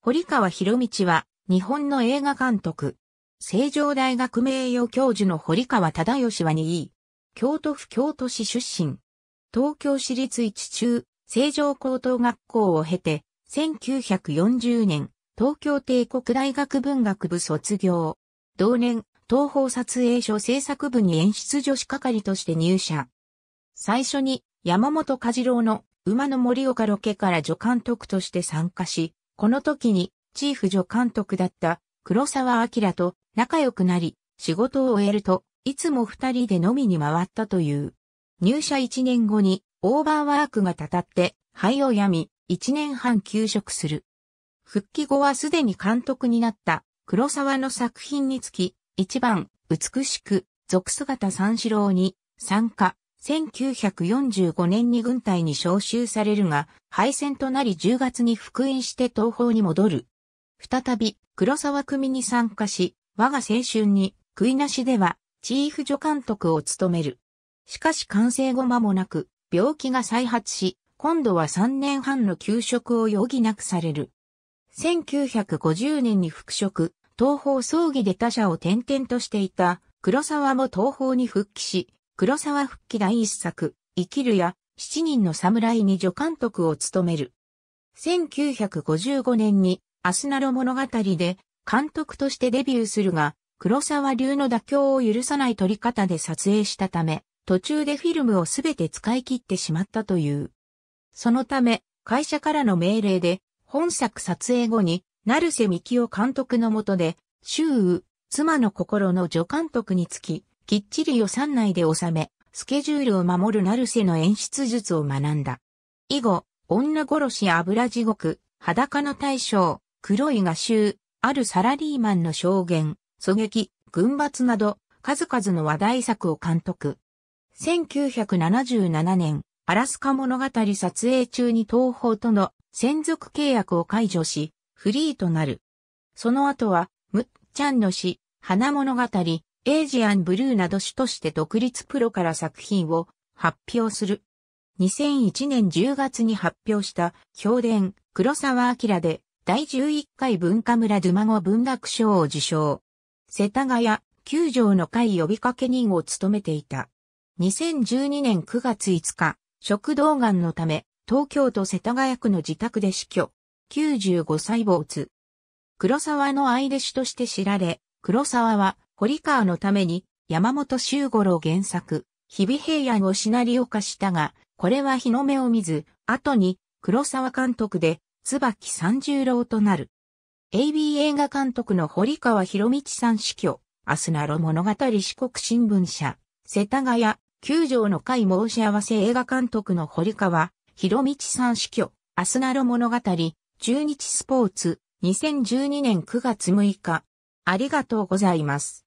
堀川博道は、日本の映画監督。成城大学名誉教授の堀川忠義はにいい。京都府京都市出身。東京市立一中、成城高等学校を経て、1940年、東京帝国大学文学部卒業。同年、東方撮影所制作部に演出女子係として入社。最初に、山本和郎の馬の森岡ロケから助監督として参加し、この時に、チーフ助監督だった黒沢明と仲良くなり、仕事を終えると、いつも二人で飲みに回ったという。入社一年後に、オーバーワークがたたって、肺を病み、一年半休職する。復帰後はすでに監督になった黒沢の作品につき、一番、美しく、俗姿三四郎に、参加、1945年に軍隊に召集されるが、敗戦となり10月に復員して東方に戻る。再び、黒沢組に参加し、我が青春に、食いなしでは、チーフ助監督を務める。しかし完成後間もなく、病気が再発し、今度は3年半の休職を余儀なくされる。1950年に復職、東方葬儀で他者を転々としていた黒沢も東方に復帰し、黒沢復帰第一作、生きるや、七人の侍に助監督を務める。1955年に、アスナロ物語で、監督としてデビューするが、黒沢流の妥協を許さない撮り方で撮影したため、途中でフィルムをすべて使い切ってしまったという。そのため、会社からの命令で、本作撮影後に、成瀬幹夫監督のもとで、周雨、妻の心の助監督につき、きっちり予算内で収め、スケジュールを守るナルセの演出術を学んだ。以後、女殺し油地獄、裸の大将、黒い画集、あるサラリーマンの証言、狙撃、軍閥など、数々の話題作を監督。1977年、アラスカ物語撮影中に東宝との専属契約を解除し、フリーとなる。その後は、むっちゃんの詩、花物語、エイジアンブルーなど主として独立プロから作品を発表する。2001年10月に発表した評伝黒沢明で第11回文化村ドゥマゴ文学賞を受賞。世田谷九条の会呼びかけ人を務めていた。2012年9月5日、食道癌のため東京都世田谷区の自宅で死去。95歳没。黒沢の愛弟子として知られ、黒沢は堀川のために山本周五郎原作、日々平野をシナリオ化したが、これは日の目を見ず、後に黒沢監督で椿三十郎となる。AB 映画監督の堀川博道さん死去、明日なロ物語四国新聞社、世田谷、九条の会申し合わせ映画監督の堀川博道さん死去、明日なロ物語、中日スポーツ、2012年9月6日。ありがとうございます。